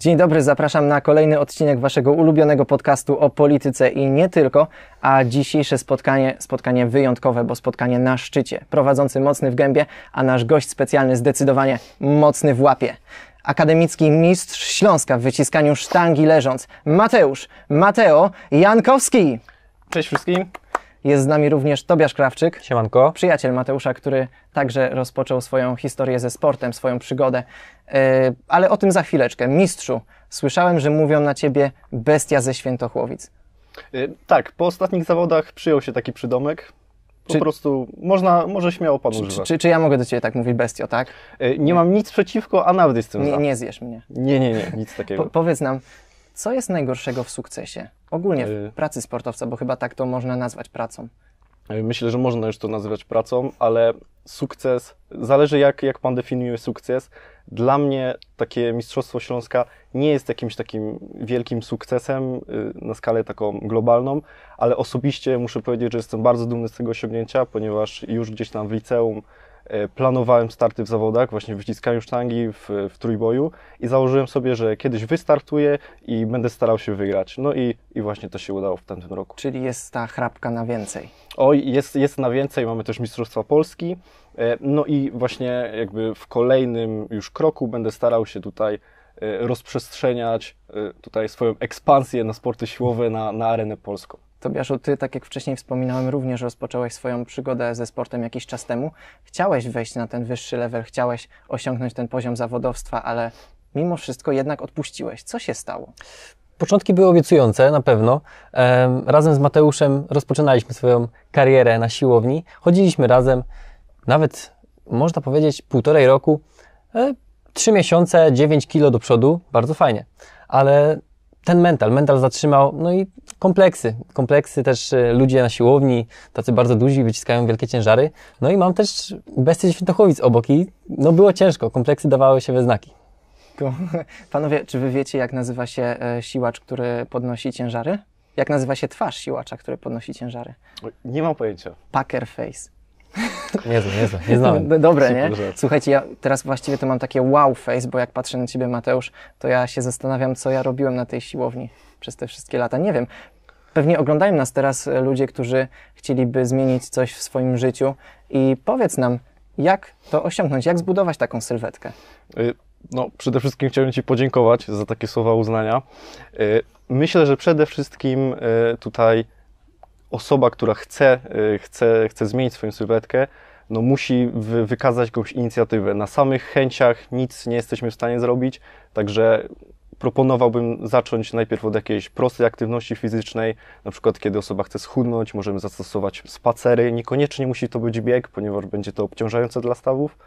Dzień dobry, zapraszam na kolejny odcinek Waszego ulubionego podcastu o polityce i nie tylko, a dzisiejsze spotkanie, spotkanie wyjątkowe, bo spotkanie na szczycie. Prowadzący mocny w gębie, a nasz gość specjalny zdecydowanie mocny w łapie. Akademicki mistrz Śląska w wyciskaniu sztangi leżąc, Mateusz, Mateo Jankowski. Cześć wszystkim. Jest z nami również Tobiasz Krawczyk. Siemanko. Przyjaciel Mateusza, który także rozpoczął swoją historię ze sportem, swoją przygodę. E, ale o tym za chwileczkę. Mistrzu, słyszałem, że mówią na ciebie bestia ze Świętochłowic. E, tak, po ostatnich zawodach przyjął się taki przydomek. Po czy, prostu można, może śmiało podążać. czy, tak. czy, czy, ja mogę do ciebie tak mówić bestio, tak? Nie, nie. mam nic przeciwko, a nawet jestem nie, za. Nie zjesz mnie. Nie, nie, nie, nic takiego. Po, powiedz nam, co jest najgorszego w sukcesie? Ogólnie w y. pracy sportowca, bo chyba tak to można nazwać pracą. Y, myślę, że można już to nazywać pracą, ale sukces, zależy jak, jak pan definiuje sukces. Dla mnie takie Mistrzostwo Śląska nie jest jakimś takim wielkim sukcesem y, na skalę taką globalną, ale osobiście muszę powiedzieć, że jestem bardzo dumny z tego osiągnięcia, ponieważ już gdzieś tam w liceum E, planowałem starty w zawodach, właśnie w wyciskaniu sztangi, w, w trójboju i założyłem sobie, że kiedyś wystartuję i będę starał się wygrać. No i, i właśnie to się udało w tamtym roku. Czyli jest ta chrapka na więcej. Oj, jest, jest na więcej, mamy też Mistrzostwa Polski. E, no i właśnie jakby w kolejnym już kroku będę starał się tutaj e, rozprzestrzeniać tutaj swoją ekspansję na sporty siłowe, na, na arenę polską. Tobiaszu, ty, tak jak wcześniej wspominałem, również rozpocząłeś swoją przygodę ze sportem jakiś czas temu. Chciałeś wejść na ten wyższy level, chciałeś osiągnąć ten poziom zawodowstwa, ale mimo wszystko jednak odpuściłeś. Co się stało? Początki były obiecujące, na pewno. Razem z Mateuszem rozpoczynaliśmy swoją karierę na siłowni. Chodziliśmy razem, nawet można powiedzieć półtorej roku, e, trzy miesiące, dziewięć kilo do przodu, bardzo fajnie. Ale ten mental, mental zatrzymał, no i kompleksy. Kompleksy też e, ludzie na siłowni, tacy bardzo duzi, wyciskają wielkie ciężary. No i mam też bestię świętochowic obok i no było ciężko, kompleksy dawały się we znaki. Panowie, czy wy wiecie, jak nazywa się e, siłacz, który podnosi ciężary? Jak nazywa się twarz siłacza, który podnosi ciężary? Nie mam pojęcia. Packer face. Niezłe, niezłe, nie znam, Do, no, dobre, nie? Rzecz. Słuchajcie, ja teraz właściwie to mam takie wow face, bo jak patrzę na Ciebie, Mateusz, to ja się zastanawiam, co ja robiłem na tej siłowni przez te wszystkie lata. Nie wiem, pewnie oglądają nas teraz e, ludzie, którzy chcieliby zmienić coś w swoim życiu i powiedz nam, jak to osiągnąć, jak zbudować taką sylwetkę? Y, no, przede wszystkim chciałbym Ci podziękować za takie słowa uznania. Y, myślę, że przede wszystkim y, tutaj osoba, która chce, y, chce, chce zmienić swoją sylwetkę, no musi wy, wykazać jakąś inicjatywę. Na samych chęciach nic nie jesteśmy w stanie zrobić, także proponowałbym zacząć najpierw od jakiejś prostej aktywności fizycznej, na przykład kiedy osoba chce schudnąć, możemy zastosować spacery, niekoniecznie musi to być bieg, ponieważ będzie to obciążające dla stawów,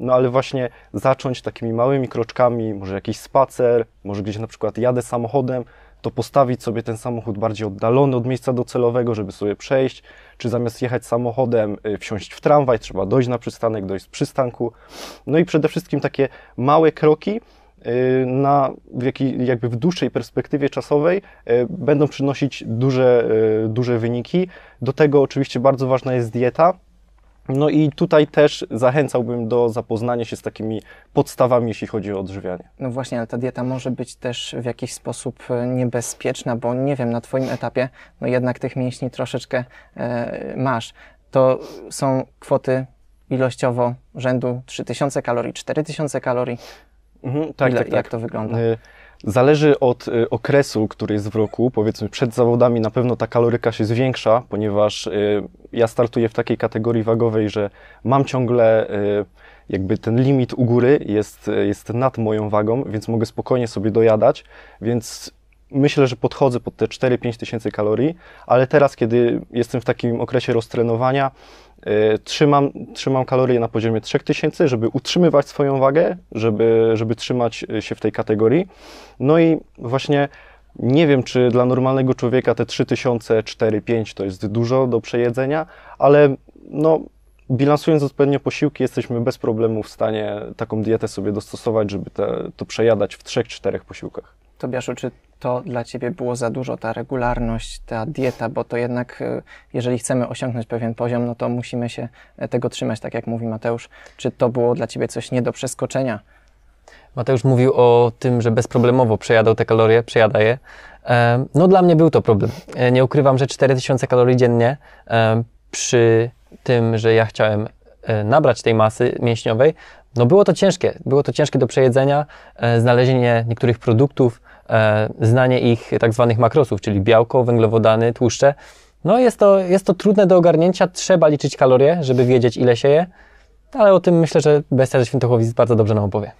no ale właśnie zacząć takimi małymi kroczkami, może jakiś spacer, może gdzieś na przykład jadę samochodem, to postawić sobie ten samochód bardziej oddalony od miejsca docelowego, żeby sobie przejść, czy zamiast jechać samochodem, y, wsiąść w tramwaj, trzeba dojść na przystanek, dojść z przystanku. No i przede wszystkim takie małe kroki, y, na, w jakiej, jakby w dłuższej perspektywie czasowej y, będą przynosić duże, duże wyniki. Do tego oczywiście bardzo ważna jest dieta. No i tutaj też zachęcałbym do zapoznania się z takimi podstawami, jeśli chodzi o odżywianie. No właśnie, ale ta dieta może być też w jakiś sposób e, niebezpieczna, bo nie wiem, na Twoim etapie, no jednak tych mięśni troszeczkę e, masz. To są kwoty ilościowo rzędu 3000 kalorii, 4000 kalorii. Mhm, tak, Ile, tak, tak. Jak to wygląda? E, Zależy od y, okresu, który jest w roku. Powiedzmy, przed zawodami na pewno ta kaloryka się zwiększa, ponieważ y, ja startuję w takiej kategorii wagowej, że mam ciągle y, jakby ten limit u góry jest, jest nad moją wagą, więc mogę spokojnie sobie dojadać, więc myślę, że podchodzę pod te 4-5 tysięcy kalorii, ale teraz, kiedy jestem w takim okresie roztrenowania, Y, trzymam, trzymam kalorie na poziomie 3000, żeby utrzymywać swoją wagę, żeby, żeby trzymać y, się w tej kategorii. No i właśnie nie wiem, czy dla normalnego człowieka te 3000, 4, 5 to jest dużo do przejedzenia, ale no, bilansując odpowiednio posiłki, jesteśmy bez problemu w stanie taką dietę sobie dostosować, żeby te, to przejadać w 3-4 posiłkach. Tobiaszu, czy to dla Ciebie było za dużo, ta regularność, ta dieta, bo to jednak, e, jeżeli chcemy osiągnąć pewien poziom, no to musimy się e, tego trzymać, tak jak mówi Mateusz. Czy to było dla Ciebie coś nie do przeskoczenia? Mateusz mówił o tym, że bezproblemowo przejadał te kalorie, przejada je. E, no dla mnie był to problem. Nie ukrywam, że 4000 kalorii dziennie przy tym, że ja chciałem nabrać tej masy mięśniowej, no było to ciężkie. Było to ciężkie do przejedzenia, znalezienie niektórych produktów, E, znanie ich tak zwanych makrosów, czyli białko, węglowodany, tłuszcze. No jest to, jest to trudne do ogarnięcia, trzeba liczyć kalorie, żeby wiedzieć ile się je, ale o tym myślę, że Bestia Świętochowic bardzo dobrze nam opowie.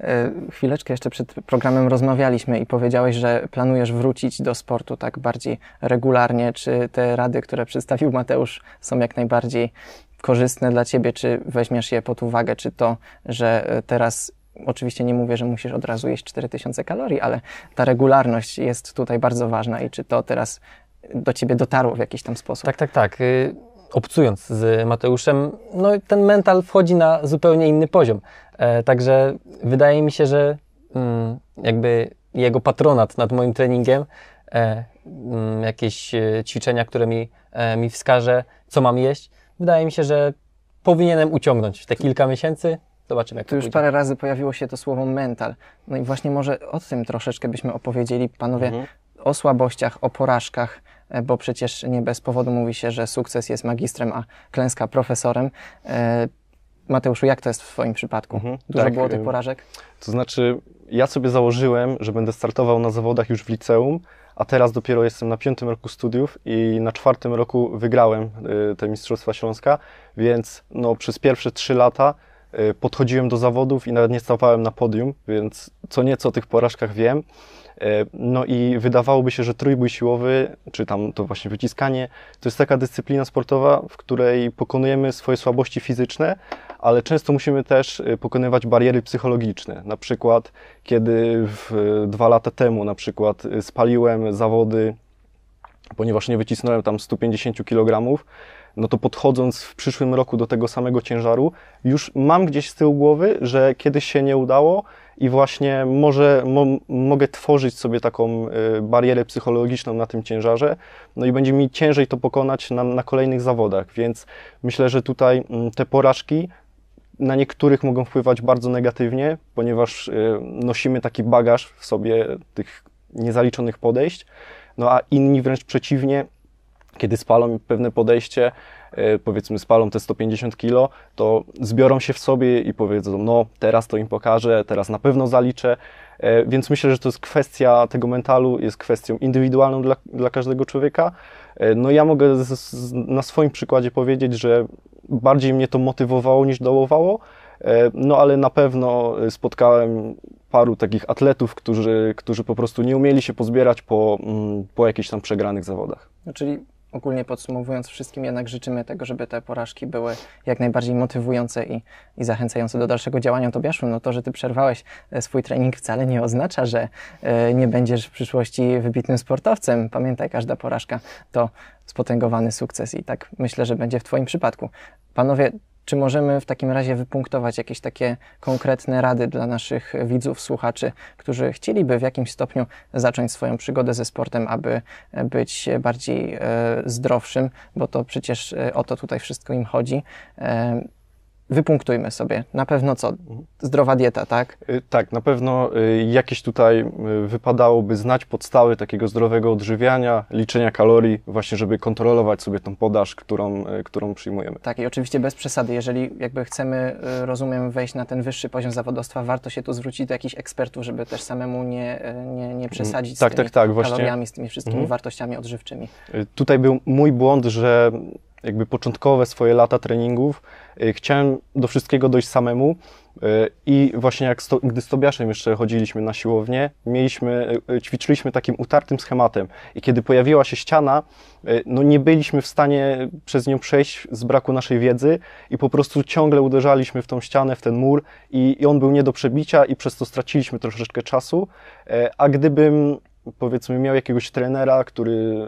E, chwileczkę jeszcze przed programem rozmawialiśmy i powiedziałeś, że planujesz wrócić do sportu tak bardziej regularnie. Czy te rady, które przedstawił Mateusz, są jak najbardziej korzystne dla ciebie? Czy weźmiesz je pod uwagę? Czy to, że e, teraz Oczywiście nie mówię, że musisz od razu jeść 4000 kalorii, ale ta regularność jest tutaj bardzo ważna i czy to teraz do ciebie dotarło w jakiś tam sposób? Tak, tak, tak. Y, obcując z Mateuszem, no ten mental wchodzi na zupełnie inny poziom. E, także wydaje mi się, że mm, jakby jego patronat nad moim treningiem, e, mm, jakieś e, ćwiczenia, które mi, mi wskaże, co mam jeść, wydaje mi się, że powinienem uciągnąć te kilka miesięcy, Zobaczymy, jak Tu to już pójdzie. parę razy pojawiło się to słowo mental. No i właśnie może o tym troszeczkę byśmy opowiedzieli, panowie, mhm. o słabościach, o porażkach, e, bo przecież nie bez powodu mówi się, że sukces jest magistrem, a klęska profesorem. E, Mateuszu, jak to jest w Twoim przypadku? Mhm, Dużo tak, było tych e, porażek? To znaczy, ja sobie założyłem, że będę startował na zawodach już w liceum, a teraz dopiero jestem na piątym roku studiów i na czwartym roku wygrałem te Mistrzostwa Śląska, więc no, przez pierwsze trzy lata Y, podchodziłem do zawodów i nawet nie stawałem na podium, więc co nieco o tych porażkach wiem. Y, no i wydawałoby się, że trójbój siłowy, czy tam to właśnie wyciskanie, to jest taka dyscyplina sportowa, w której pokonujemy swoje słabości fizyczne, ale często musimy też y, pokonywać bariery psychologiczne. Na przykład, kiedy dwa lata temu na przykład spaliłem zawody, ponieważ nie wycisnąłem tam 150 kg, no to podchodząc w przyszłym roku do tego samego ciężaru, już mam gdzieś z tyłu głowy, że kiedyś się nie udało i właśnie może mo, mogę tworzyć sobie taką y, barierę psychologiczną na tym ciężarze, no i będzie mi ciężej to pokonać na, na kolejnych zawodach, więc myślę, że tutaj mm, te porażki na niektórych mogą wpływać bardzo negatywnie, ponieważ y, nosimy taki bagaż w sobie tych niezaliczonych podejść, no a inni wręcz przeciwnie, kiedy spalą pewne podejście, e, powiedzmy spalą te 150 kilo, to zbiorą się w sobie i powiedzą, no teraz to im pokażę, teraz na pewno zaliczę, e, więc myślę, że to jest kwestia tego mentalu, jest kwestią indywidualną dla, dla każdego człowieka. E, no ja mogę z, z, na swoim przykładzie powiedzieć, że bardziej mnie to motywowało niż dołowało, no ale na pewno spotkałem paru takich atletów, którzy, którzy po prostu nie umieli się pozbierać po, mm, po jakichś tam przegranych zawodach. No, czyli ogólnie podsumowując wszystkim jednak życzymy tego, żeby te porażki były jak najbardziej motywujące i, i zachęcające do dalszego działania. Tobiaszu, no to, że ty przerwałeś e, swój trening wcale nie oznacza, że y, nie będziesz w przyszłości wybitnym sportowcem. Pamiętaj, każda porażka to spotęgowany sukces i tak myślę, że będzie w twoim przypadku. Panowie, czy możemy w takim razie wypunktować jakieś takie konkretne rady dla naszych widzów, słuchaczy, którzy chcieliby w jakimś stopniu zacząć swoją przygodę ze sportem, aby e, być bardziej e, zdrowszym, bo to przecież e, o to tutaj wszystko im chodzi wypunktujmy sobie. Na pewno co? Mhm. Zdrowa dieta, tak? Y, tak, na pewno y, jakieś tutaj y, wypadałoby znać podstawy takiego zdrowego odżywiania, liczenia kalorii, właśnie żeby kontrolować sobie tą podaż, którą, którą przyjmujemy. Tak, i oczywiście bez przesady, jeżeli jakby chcemy, rozumiem, wejść na ten wyższy poziom zawodowstwa, warto się tu zwrócić do jakichś ekspertów, żeby też samemu nie, nie, nie mhm. przesadzić tak, z tak, tymi tak, tak, kaloriami, właśnie. z tymi wszystkimi mhm. wartościami odżywczymi. Tutaj był mój błąd, że jakby początkowe swoje lata treningów y, chciałem do wszystkiego dojść samemu y, i właśnie jak sto, gdy z Tobiaszem jeszcze chodziliśmy na siłownię, mieliśmy, y, ćwiczyliśmy takim utartym schematem i kiedy pojawiła się ściana, no nie byliśmy w stanie przez nią przejść z braku naszej wiedzy i po prostu ciągle uderzaliśmy w tą ścianę, w ten mur i, i on był nie do przebicia i przez to straciliśmy troszeczkę czasu, e, a gdybym powiedzmy miał jakiegoś trenera, który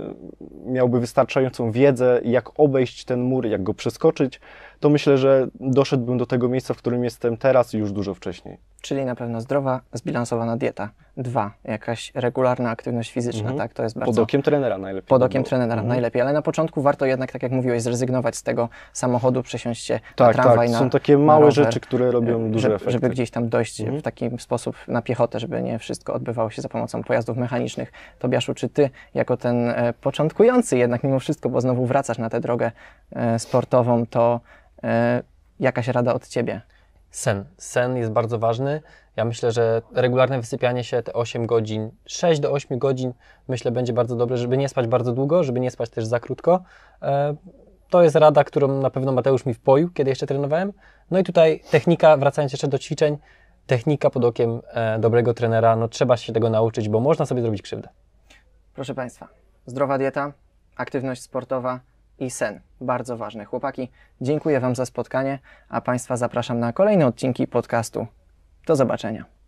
miałby wystarczającą wiedzę, jak obejść ten mur, jak go przeskoczyć, to myślę, że doszedłbym do tego miejsca, w którym jestem teraz już dużo wcześniej. Czyli na pewno zdrowa, zbilansowana dieta. Dwa, jakaś regularna aktywność fizyczna, mhm. tak? To jest bardzo... Pod okiem trenera najlepiej. Pod okiem trenera mhm. najlepiej, ale na początku warto jednak, tak jak mówiłeś, zrezygnować z tego samochodu, przesiąść się tak, na tak, tramwaj, tak. Są na, takie małe rower, rzeczy, które robią e, duże żeby, efekty. Żeby gdzieś tam dojść mhm. w taki sposób na piechotę, żeby nie wszystko odbywało się za pomocą pojazdów mechanicznych. Tobiaszu, czy ty, jako ten e, początkujący jednak mimo wszystko, bo znowu wracasz na tę drogę e, sportową, to E, jakaś rada od Ciebie? Sen. Sen jest bardzo ważny. Ja myślę, że regularne wysypianie się te 8 godzin, 6 do 8 godzin, myślę, będzie bardzo dobre, żeby nie spać bardzo długo, żeby nie spać też za krótko. E, to jest rada, którą na pewno Mateusz mi wpoił, kiedy jeszcze trenowałem. No i tutaj technika, wracając jeszcze do ćwiczeń, technika pod okiem e, dobrego trenera, no trzeba się tego nauczyć, bo można sobie zrobić krzywdę. Proszę Państwa, zdrowa dieta, aktywność sportowa, i sen. Bardzo ważne. Chłopaki, dziękuję Wam za spotkanie, a Państwa zapraszam na kolejne odcinki podcastu. Do zobaczenia.